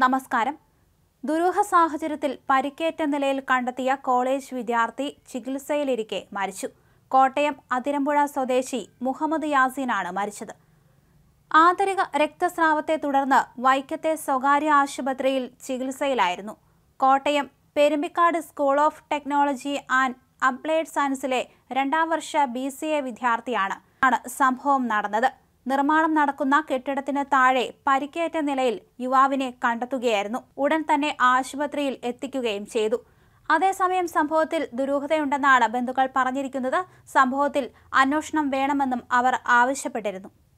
നമസ്കാരം ദുരൂഹ സാഹചര്യത്തിൽ പരിക്കേറ്റ നിലയിൽ കണ്ടെത്തിയ കോളേജ് വിദ്യാർത്ഥി ചികിത്സയിലിരിക്കെ മരിച്ചു കോട്ടയം അതിരമ്പുഴ സ്വദേശി മുഹമ്മദ് യാസീനാണ് മരിച്ചത് ആന്തരിക രക്തസ്രാവത്തെ തുടർന്ന് വൈക്കത്തെ സ്വകാര്യ ആശുപത്രിയിൽ ചികിത്സയിലായിരുന്നു Kottayam Perumbikkad school of technology and applied സയൻസിലെ രണ്ടാം വർഷ ബി വിദ്യാർത്ഥിയാണ് ആണ് സംഭവം നടന്നത് നിർമ്മാണം നടക്കുന്ന കെട്ടിടത്തിന് താഴെ പരിക്കേറ്റ നിലയിൽ യുവാവിനെ കണ്ടെത്തുകയായിരുന്നു ഉടൻ തന്നെ ആശുപത്രിയിൽ എത്തിക്കുകയും ചെയ്തു അതേസമയം സംഭവത്തിൽ ദുരൂഹതയുണ്ടെന്നാണ് ബന്ധുക്കൾ പറഞ്ഞിരിക്കുന്നത് സംഭവത്തിൽ അന്വേഷണം വേണമെന്നും അവർ ആവശ്യപ്പെട്ടിരുന്നു